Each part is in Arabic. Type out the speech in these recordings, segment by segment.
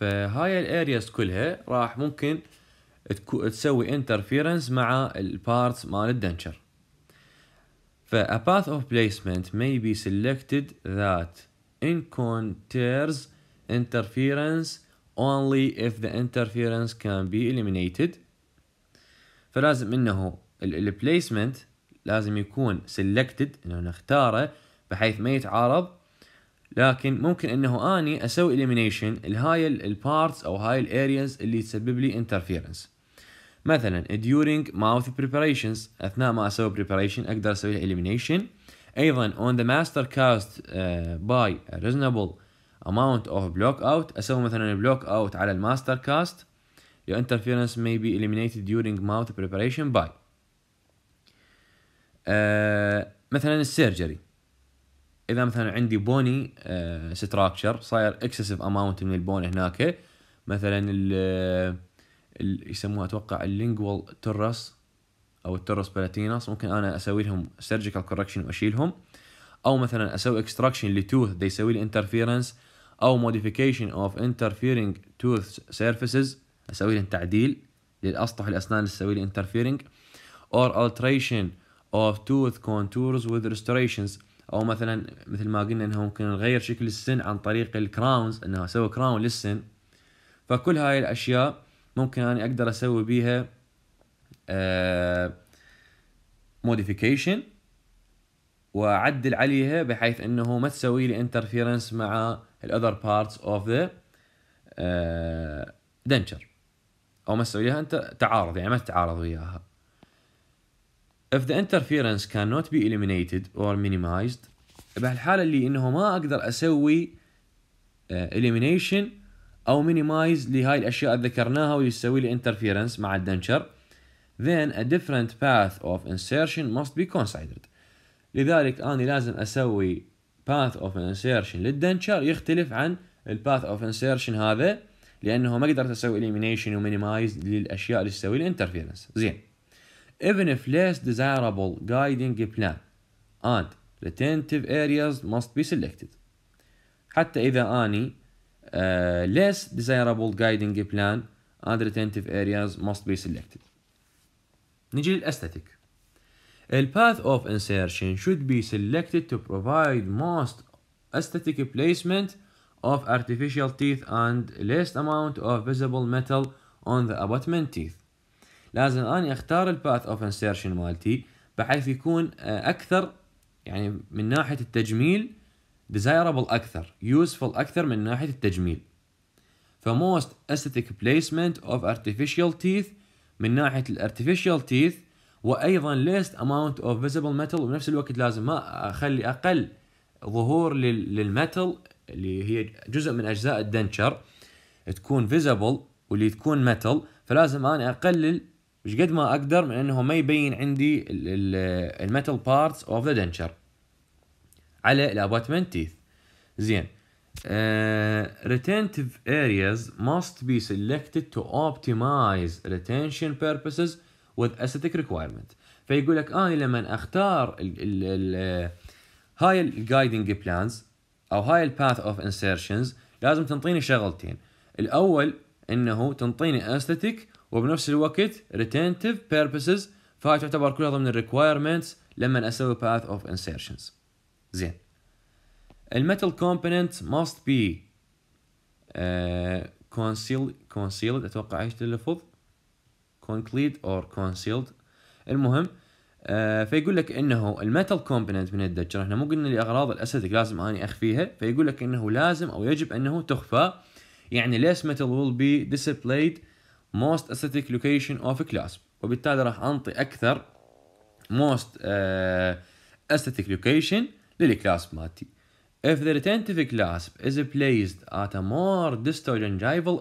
فهاي الارياز كلها راح ممكن تسوي انترفيرنس مع البارتس مال الدنشر فا a path of placement may be selected that encounters interference only if the interference can be eliminated فلازم انه placement لازم يكون selected انه نختاره بحيث ما يتعارض لكن ممكن انه اني اسوي اليمينيشن لهاي البارتس او هاي الارياز اللي تسبب لي انترفيرنس مثلا during mouth preparations اثناء ما اسوي preparation اقدر اسوي elimination ايضا on the master cast uh, by a reasonable amount of block out اسوي مثلا block out على الماستر كاست your interference may be eliminated during mouth preparation by uh, مثلا السيرجري اذا مثلا عندي بوني ستراكشر آه، صاير اكسسيف اماونت من البون هناك مثلا ال آه، يسموها اتوقع اللينجوال ترس او الترس بلاتينوس ممكن انا اسوي لهم سيرجيكال كوركشن واشيلهم او مثلا اسوي اكستراكشن لتوث دي يسوي لي انترفيرنس او موديفيكيشن اوف انترفيرنج توث سيرفيسز اسوي لهم تعديل للاسطح الاسنان اللي تسوي لي انترفيرنج or alteration of tooth contours with restorations او مثلا مثل ما قلنا انه ممكن نغير شكل السن عن طريق الكراونز انه اسوي كراون للسن فكل هاي الاشياء ممكن اني اقدر اسوي بيها موديفيكيشن آه، واعدل عليها بحيث انه ما تسوي لي انترفيرنس مع الاذر بارتس اوف ذا دنشر او ما تسوي لها انت تعارض يعني ما تتعارض وياها if the interference cannot be eliminated or minimized بهالحالة اللي انه ما اقدر اسوي elimination او minimize لهاي الاشياء اللي ذكرناها واللي تسوي لي interference مع الدنشر then a different path of insertion must be considered لذلك أنا لازم أسوي path of insertion للدنشر يختلف عن path of insertion هذا لأنه ما قدرت أسوي elimination و minimize للأشياء اللي تسوي interference زين even if less desirable guiding plan and retentive areas must be selected حتى إذا أني uh, less desirable guiding plan and retentive areas must be selected نجي للأستاتيك The path of insertion should be selected to provide most aesthetic placement of artificial teeth and least amount of visible metal on the abutment teeth. لازم اني اختار الباث اوف انسيرشن مالتي بحيث يكون آه، اكثر يعني من ناحيه التجميل desirable اكثر useful اكثر من ناحيه التجميل فموست aesthetic placement of artificial teeth من ناحيه الارتفيشال تيث وايضا ليست اماونت اوف فيزبل ميتال وبنفس الوقت لازم ما اخلي اقل ظهور للميتال اللي هي جزء من اجزاء الدنشر تكون فيزبل واللي تكون ميتال فلازم انا اقلل مش قد ما اقدر من انه ما يبين عندي الميتال بارتس اوف ذا دنشر على الابوتمنت تيث زين Uh, ارياز ماست بي سيلكتد تو اوبتمايز ريتنشن بيربسز وذ with aesthetic فيقول لك انا لما اختار ال ال هاي الجايدنج بلانز او هاي الباث اوف انسيرشنز لازم تنطيني شغلتين الاول انه تنطيني استاتيك وبنفس الوقت retentive purposes فهاي تعتبر كلها ضمن requirements لما اسوي path of insertions زين metal component must be uh, concealed concealed اتوقع ايش تلفظ concrete or concealed المهم آه فيقول لك انه metal component من الدجر احنا مو قلنا لاغراض الاسيتك لازم اني اخفيها فيقول لك انه لازم او يجب انه تخفى يعني ليس metal will be displayed most aesthetic location of class وبالتالي راح انطي اكثر most uh, aesthetic location للكلاس ماتي. If the retentive clasp is placed at a more distal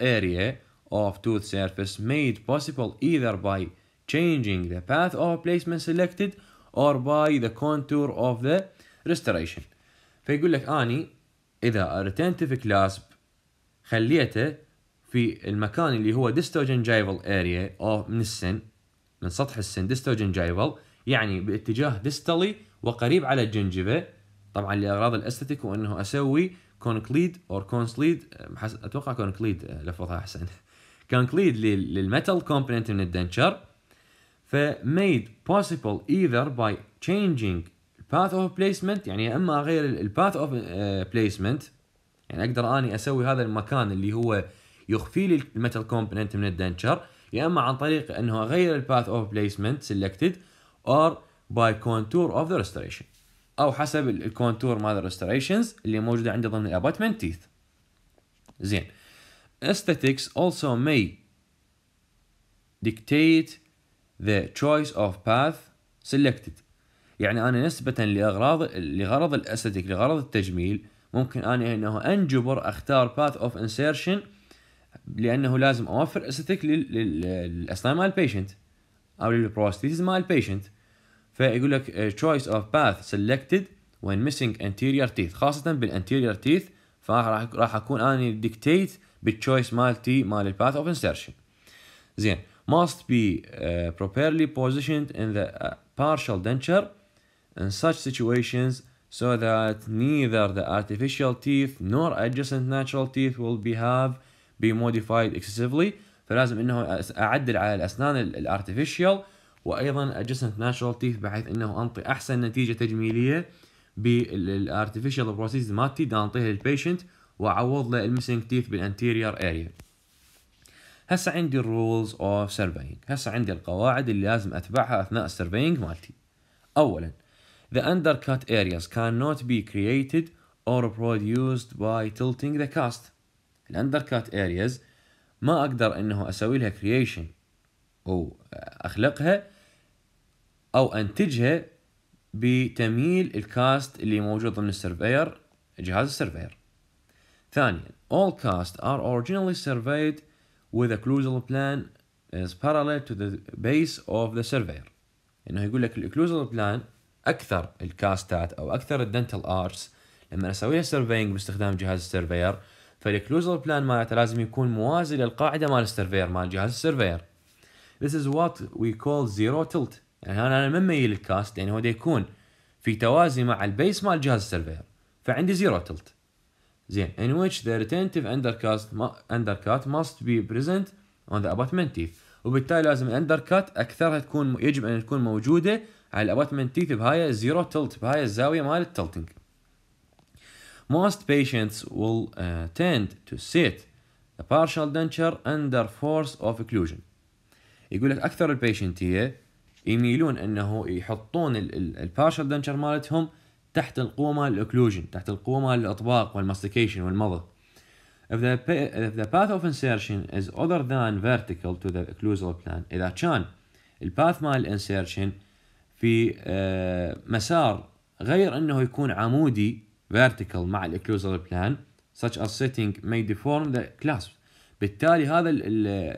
area of tooth surface made possible either by changing the path of placement selected or by the contour of the restoration فيقول لك اني اذا retentive clasp خليته في المكان اللي هو ديستوجن جايفل اريا او من السن من سطح السن ديستوجن جايفل يعني باتجاه ديستالي وقريب على الجنجبة طبعا لاغراض الاستاتيك وانه اسوي كونكليد اور كونسليد اتوقع كونكليد آه، لفظها احسن كونكليد للميتال كومبوننت من الدنشر ف made possible either by changing path of placement يعني يا اما اغير الباث اوف بليسمنت يعني اقدر اني اسوي هذا المكان اللي هو يخفي لي الميتال كومبوننت من الدنشر يا اما عن طريق انه اغير الباث اوف بليسمنت سيلكتد اور باي كونتور اوف ذا ريستوريشن او حسب الكونتور مال الريستوريشنز اللي موجوده عندي ضمن الابوتمنت تيث زين aesthetics also may dictate the choice of path selected يعني انا نسبة لاغراض لغرض الاستيك لغرض التجميل ممكن اني انه انجبر اختار path of insertion لانه لازم اوفر استيك للاسنان مال البيشنت او للبروستيز مال البيشنت فيقول لك choice of path selected when missing anterior teeth خاصة بالانتيريور تيث فراح راح اكون اني ديكتيت بالتشويس مالتي مال الباث اوف انسرشن زين must be uh, properly positioned in the uh, partial denture in such situations so that neither the artificial teeth nor adjacent natural teeth will be have be modified excessively فلازم انه اعدل على الاسنان الارتفيشال وايضا adjacent natural teeth بحيث انه انطي احسن نتيجه تجميليه بالارتفيشال بروسيس مالتي دا انطيها للبيشنت واعوض له المسنج تيث بالانتيريور اريا هسه عندي الرولز اوف سيرفينج هسه عندي القواعد اللي لازم اتبعها اثناء السيرفينج مالتي اولا the undercut areas cannot be created or produced by tilting the cast الاندركات ارياز ما اقدر انه اسوي لها كرييشن او اخلقها او انتجها بتمييل الكاست اللي موجود ضمن السيرفير جهاز السيرفير ثانيا all casts are originally surveyed with a clusal plan is parallel to the base of the surveyor انه يقول لك الاكلوزال بلان اكثر الكاستات او اكثر الدنتال ارتس لما اسويها سيرفينج باستخدام جهاز السيرفير فالكلوزر بلان مالته لازم يكون موازي للقاعده مال السيرفير مال جهاز السيرفير This is what we call zero tilt يعني انا من ميل الكاست يعني هو دا يكون في توازي مع البيس مال جهاز السيرفير فعندي زيرو تلت زين in which the retentive undercut undercut must be present on the abutment teeth وبالتالي لازم الاندركات اكثرها تكون يجب ان تكون موجوده على الابوتمنت تيث بهاي الزيرو تلت بهاي الزاويه مال التلتنج Most patients will uh, tend to sit the partial denture under force of occlusion. يقول لك أكثر البيشنت هي يميلون أنه يحطون البارشل دنشر مالتهم تحت القوة مال الأوكلوجن تحت القوة مال الإطباق والماستيكيشن والمضغ. If the, if the path of insertion is other than vertical to the occlusal plan إذا كان الباث مال الانسيرشن في uh، مسار غير أنه يكون عمودي vertical مع occlusal بلان such as setting may deform the clasp بالتالي هذا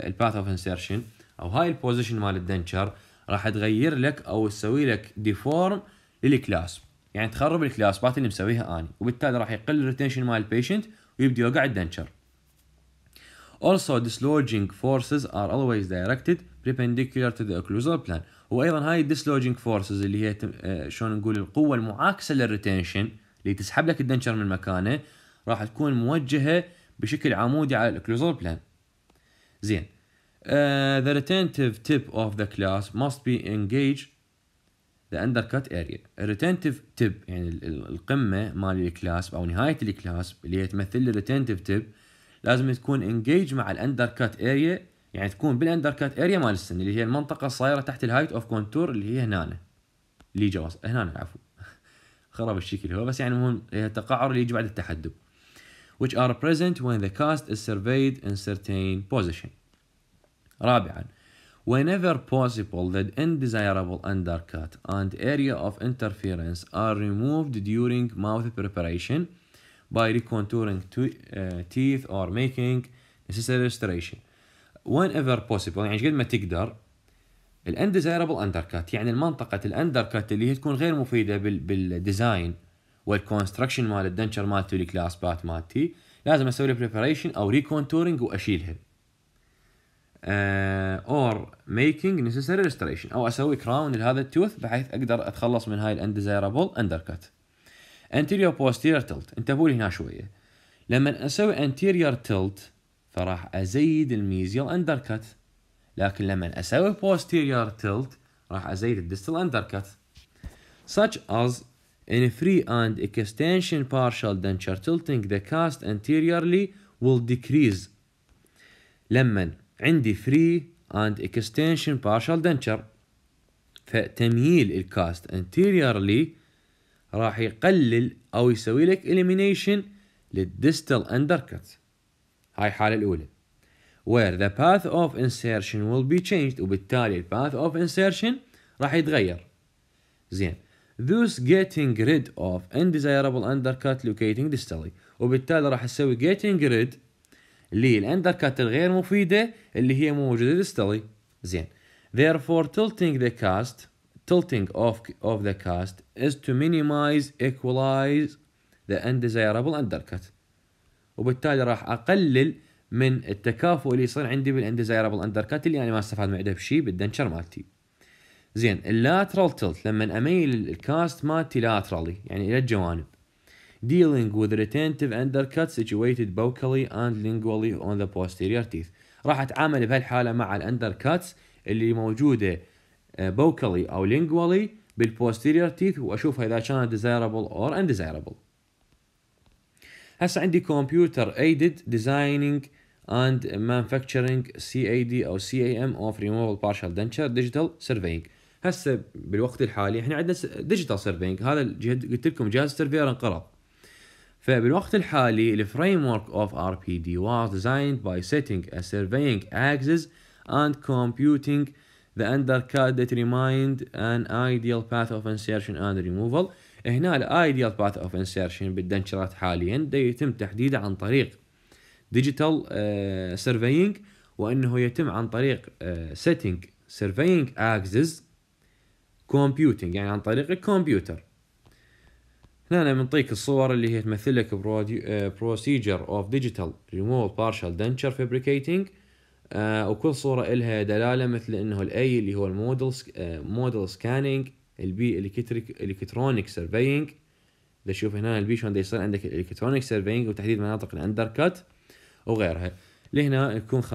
الباث اوف انسرشن او هاي البوزيشن مال الدنشر راح تغير لك او تسوي لك ديفورم للكلاسب يعني تخرب الكلاسبات اللي مسويها اني وبالتالي راح يقل الريتنشن مال البيشنت ويبدي يوقع الدنشر Also dislodging forces are always directed perpendicular to the occlusal plan وأيضا هاي dislodging forces اللي هي آه، شلون نقول القوة المعاكسة للريتنشن اللي تسحب لك الدنشر من مكانه راح تكون موجهه بشكل عمودي على الاكلوزال بلان زين Uh, the retentive tip of the class must be engaged the undercut area. الريتنتيف تيب يعني القمة مال الكلاس أو نهاية الكلاس اللي هي تمثل الريتنتيف تيب لازم تكون انجيج مع الاندركات اريا يعني تكون بالاندركات اريا مال السن اللي هي المنطقة الصايرة تحت الهايت اوف كونتور اللي هي هنا اللي جوا هنا عفوا خرب الشكل هو بس يعني المهم التقعر اللي يجي بعد التحدب which are present when the cast is surveyed in certain position رابعا whenever possible the undesirable undercut and area of interference are removed during mouth preparation by recontouring teeth or making necessary restoration whenever possible يعني قد ما تقدر الانديزايربل اندركات يعني المنطقه الاندركات اللي هي تكون غير مفيده بالديزاين والكونستركشن مال الدنشر مالتي والكلاس بات مالتي لازم اسوي له بريباريشن او ريكونتورنج واشيلها اور ميكينج نيسيسري ريستريشن او اسوي كراون لهذا التوث بحيث اقدر اتخلص من هاي الانديزايربل اندركات Anterior posterior تلت انتبهوا لي هنا شويه لما اسوي انتيريور تلت فراح ازيد الميزيال اندركات لكن لما اسوي posterior tilt راح ازيد الديستال undercut such as in free and extension partial denture tilting the cast anteriorly will decrease لما عندي free and extension partial denture فتمييل الكاست anteriorly راح يقلل او يسوي لك elimination للديستال undercut هاي الحاله الاولى where the path of insertion will be changed وبالتالي the path of insertion راح يتغير زين thus getting rid of undesirable undercut locating distally وبالتالي راح اسوي getting rid للاندركات الغير مفيدة اللي هي موجودة distally زين therefore tilting the cast tilting of of the cast is to minimize equalize the undesirable undercut وبالتالي راح اقلل من التكافؤ اللي يصير عندي بالانديزايربل اندر كات اللي انا ما استفاد من عندها بشيء بالدنشر مالتي زين اللاترال تلت لما اميل الكاست مالتي لاترالي يعني الى الجوانب dealing with retentive undercut situated vocally and lingually on the posterior teeth راح اتعامل بهالحاله مع الاندر كاتس اللي موجوده بوكلي آه، او لينجوالي بالبوستيريور تيث واشوفها اذا كانت ديزايربل اور انديزايربل هسه عندي كمبيوتر ايدد ديزايننج اند مانفاكتشرنج سي اي دي او سي اي ام اوف ريموفل بارشال دنشر ديجيتال سيرفينج هسه بالوقت الحالي احنا عندنا ديجيتال سيرفينج هذا قلت لكم جهاز السيرفير انقرض فبالوقت الحالي الفريم ورك اوف ار بي دي واز ديزايند باي سيتنج ا سيرفينج اكسس اند computing the undercut that remind an ideal path of insertion and removal هنا الايديال باث اوف انسيرشن بالدنشرات حاليا دا يتم تحديده عن طريق ديجيتال آه، سيرفينج وانه يتم عن طريق سيتنج سيرفينج اكسس كومبيوتنج يعني عن طريق الكمبيوتر هنا أنا بنعطيك الصور اللي هي تمثل لك بروسيجر اوف ديجيتال ريموف بارشال دنشر فابريكيتنج وكل صوره لها دلاله مثل انه الاي اللي هو المودلز مودل سكاننج البي الكتريك الكترونيك سيرفينج تشوف هنا البي شلون يصير عندك الكترونيك سيرفينج وتحديد مناطق الاندر كات وغيرها لهنا نكون خلصنا